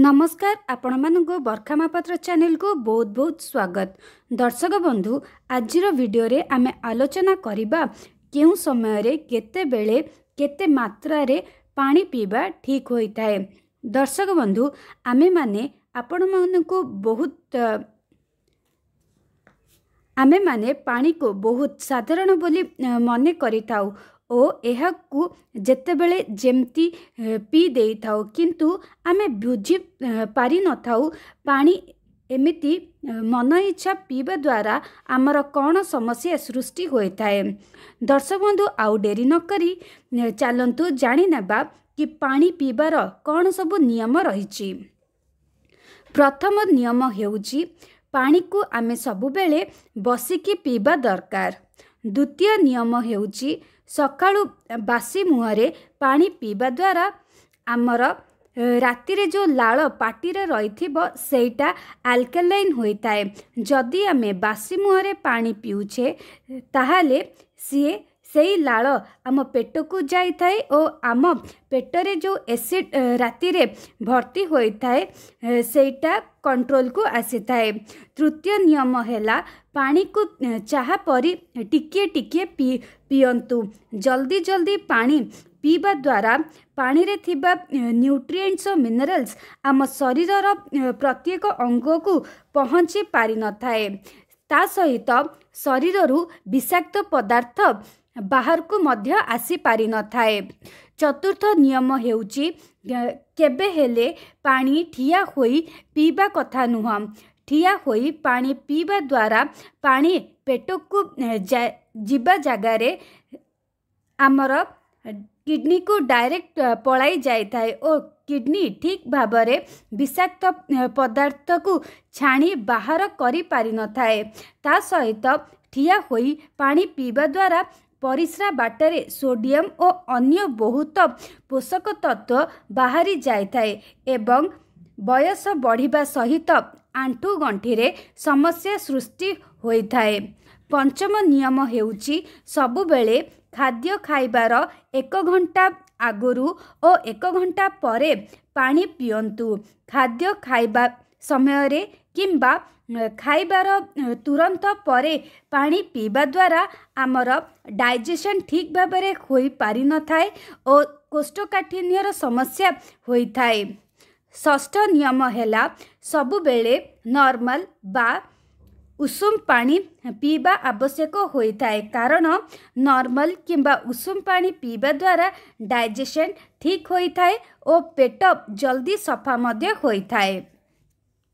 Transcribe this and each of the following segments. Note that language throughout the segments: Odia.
ନମସ୍କାର ଆପଣମାନଙ୍କୁ ବର୍ଖା ମହାପାତ୍ର ଚ୍ୟାନେଲକୁ ବହୁତ ବହୁତ ସ୍ୱାଗତ ଦର୍ଶକ ବନ୍ଧୁ ଆଜିର ଭିଡ଼ିଓରେ ଆମେ ଆଲୋଚନା କରିବା କେଉଁ ସମୟରେ କେତେବେଳେ କେତେ ମାତ୍ରାରେ ପାଣି ପିଇବା ଠିକ୍ ହୋଇଥାଏ ଦର୍ଶକ ବନ୍ଧୁ ଆମେମାନେ ଆପଣମାନଙ୍କୁ ବହୁତ ଆମେମାନେ ପାଣିକୁ ବହୁତ ସାଧାରଣ ବୋଲି ମନେ କରିଥାଉ ଓ ଏହାକୁ ଯେତେବେଳେ ଯେମିତି ପିଇ ଦେଇଥାଉ କିନ୍ତୁ ଆମେ ବୁଝି ପାରିନଥାଉ ପାଣି ଏମିତି ମନ ଇଚ୍ଛା ପିଇବା ଦ୍ୱାରା ଆମର କ'ଣ ସମସ୍ୟା ସୃଷ୍ଟି ହୋଇଥାଏ ଦର୍ଶକ ବନ୍ଧୁ ଆଉ ଡେରି ନ କରି ଚାଲନ୍ତୁ ଜାଣିନେବା କି ପାଣି ପିଇବାର କ'ଣ ସବୁ ନିୟମ ରହିଛି ପ୍ରଥମ ନିୟମ ହେଉଛି ପାଣିକୁ ଆମେ ସବୁବେଳେ ବସିକି ପିଇବା ଦରକାର ଦ୍ୱିତୀୟ ନିୟମ ହେଉଛି ସକାଳୁ ବାସି ମୁହଁରେ ପାଣି ପିଇବା ଦ୍ୱାରା ଆମର ରାତିରେ ଯେଉଁ ଲାଳ ପାଟିରେ ରହିଥିବ ସେଇଟା ଆଲକାଲାଇନ୍ ହୋଇଥାଏ ଯଦି ଆମେ ବାସି ମୁହଁରେ ପାଣି ପିଉଛେ ତାହେଲେ ସିଏ ସେଇ ଲାଳ ଆମ ପେଟକୁ ଯାଇଥାଏ ଓ ଆମ ପେଟରେ ଯେଉଁ ଏସିଡ଼ ରାତିରେ ଭର୍ତ୍ତି ହୋଇଥାଏ ସେଇଟା କଣ୍ଟ୍ରୋଲକୁ ଆସିଥାଏ ତୃତୀୟ ନିୟମ ହେଲା ପାଣିକୁ ଚାହା ପରି ଟିକିଏ ଟିକିଏ ପିଇ ପିଅନ୍ତୁ ଜଲ୍ଦି ଜଲ୍ଦି ପାଣି ପିଇବା ଦ୍ୱାରା ପାଣିରେ ଥିବା ନ୍ୟୁଟ୍ରିଏଣ୍ଟସ୍ ଓ ମିନେରାଲ୍ସ ଆମ ଶରୀରର ପ୍ରତ୍ୟେକ ଅଙ୍ଗକୁ ପହଞ୍ଚି ପାରିନଥାଏ ତା ସହିତ ଶରୀରରୁ ବିଷାକ୍ତ ପଦାର୍ଥ ବାହାରକୁ ମଧ୍ୟ ଆସିପାରିନଥାଏ ଚତୁର୍ଥ ନିୟମ ହେଉଛି କେବେ ହେଲେ ପାଣି ଠିଆ ହୋଇ ପିଇବା କଥା ନୁହଁ ଠିଆ ହୋଇ ପାଣି ପିଇବା ଦ୍ୱାରା ପାଣି ପେଟକୁ ଯିବା ଜାଗାରେ ଆମର କିଡ଼ନୀକୁ ଡାଇରେକ୍ଟ ପଳାଇ ଯାଇଥାଏ ଓ କିଡ଼ନୀ ଠିକ୍ ଭାବରେ ବିଷାକ୍ତ ପଦାର୍ଥକୁ ଛାଣି ବାହାର କରିପାରିନଥାଏ ତା ସହିତ ଠିଆ ହୋଇ ପାଣି ପିଇବା ଦ୍ୱାରା ପରିସ୍ରା ବାଟରେ ସୋଡ଼ିୟମ୍ ଓ ଅନ୍ୟ ବହୁତ ପୋଷକ ତତ୍ତ୍ୱ ବାହାରି ଯାଇଥାଏ ଏବଂ ବୟସ ବଢ଼ିବା ସହିତ ଆଣ୍ଠୁ ଗଣ୍ଠିରେ ସମସ୍ୟା ସୃଷ୍ଟି ହୋଇଥାଏ ପଞ୍ଚମ ନିୟମ ହେଉଛି ସବୁବେଳେ ଖାଦ୍ୟ ଖାଇବାର ଏକ ଘଣ୍ଟା ଆଗରୁ ଓ ଏକ ଘଣ୍ଟା ପରେ ପାଣି ପିଅନ୍ତୁ ଖାଦ୍ୟ ଖାଇବା ସମୟରେ କିମ୍ବା ଖାଇବାର ତୁରନ୍ତ ପରେ ପାଣି ପିଇବା ଦ୍ୱାରା ଆମର ଡାଇଜେସନ୍ ଠିକ୍ ଭାବରେ ହୋଇପାରିନଥାଏ ଓ କୋଷ୍ଠକାଠିନ୍ୟର ସମସ୍ୟା ହୋଇଥାଏ ଷଷ୍ଠ ନିୟମ ହେଲା ସବୁବେଳେ ନର୍ମାଲ ବା ଉଷୁମ ପାଣି ପିଇବା ଆବଶ୍ୟକ ହୋଇଥାଏ କାରଣ ନର୍ମାଲ କିମ୍ବା ଉଷୁମ ପାଣି ପିଇବା ଦ୍ୱାରା ଡାଇଜେସନ୍ ଠିକ୍ ହୋଇଥାଏ ଓ ପେଟ ଜଲ୍ଦି ସଫା ମଧ୍ୟ ହୋଇଥାଏ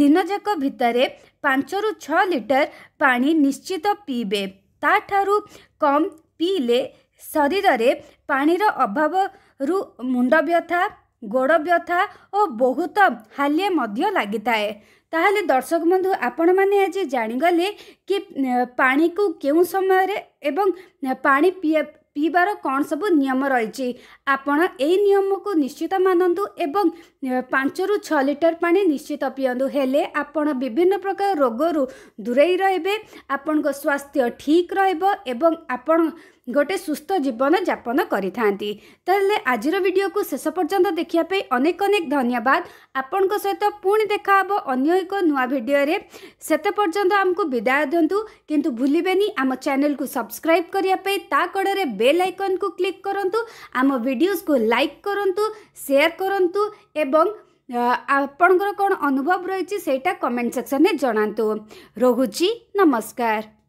ଦିନଯାକ ଭିତରେ ପାଞ୍ଚରୁ ଛଅ ଲିଟର ପାଣି ନିଶ୍ଚିତ ପିଇବେ ତା'ଠାରୁ କମ୍ ପିଇଲେ ଶରୀରରେ ପାଣିର ଅଭାବରୁ ମୁଣ୍ଡ ବ୍ୟଥା ଗୋଡ଼ ବ୍ୟଥା ଓ ବହୁତ ହାଲିଆ ମଧ୍ୟ ଲାଗିଥାଏ ତାହେଲେ ଦର୍ଶକ ବନ୍ଧୁ ଆପଣମାନେ ଆଜି ଜାଣିଗଲେ କି ପାଣିକୁ କେଉଁ ସମୟରେ ଏବଂ ପାଣି ପିଇବା ପିଇବାର କ'ଣ ସବୁ ନିୟମ ରହିଛି ଆପଣ ଏହି ନିୟମକୁ ନିଶ୍ଚିତ ମାନନ୍ତୁ ଏବଂ ପାଞ୍ଚରୁ ଛଅ ଲିଟର ପାଣି ନିଶ୍ଚିତ ପିଅନ୍ତୁ ହେଲେ ଆପଣ ବିଭିନ୍ନ ପ୍ରକାର ରୋଗରୁ ଦୂରେଇ ରହିବେ ଆପଣଙ୍କ ସ୍ୱାସ୍ଥ୍ୟ ଠିକ୍ ରହିବ ଏବଂ ଆପଣ ଗୋଟେ ସୁସ୍ଥ ଜୀବନଯାପନ କରିଥାନ୍ତି ତାହେଲେ ଆଜିର ଭିଡ଼ିଓକୁ ଶେଷ ପର୍ଯ୍ୟନ୍ତ ଦେଖିବା ପାଇଁ ଅନେକ ଅନେକ ଧନ୍ୟବାଦ ଆପଣଙ୍କ ସହିତ ପୁଣି ଦେଖାହେବ ଅନ୍ୟ ଏକ ନୂଆ ଭିଡ଼ିଓରେ ସେତେ ପର୍ଯ୍ୟନ୍ତ ଆମକୁ ବିଦାୟ ଦିଅନ୍ତୁ କିନ୍ତୁ ଭୁଲିବେନି ଆମ ଚ୍ୟାନେଲକୁ ସବସ୍କ୍ରାଇବ୍ କରିବା ପାଇଁ ତା କଡ଼ରେ ବେଲ୍ ଆଇକନ୍କୁ କ୍ଲିକ୍ କରନ୍ତୁ ଆମ ଭିଡ଼ିଓସ୍କୁ ଲାଇକ୍ କରନ୍ତୁ ସେୟାର କରନ୍ତୁ ଏବଂ ଆପଣଙ୍କର କ'ଣ ଅନୁଭବ ରହିଛି ସେଇଟା କମେଣ୍ଟ ସେକ୍ସନରେ ଜଣାନ୍ତୁ ରହୁଛି ନମସ୍କାର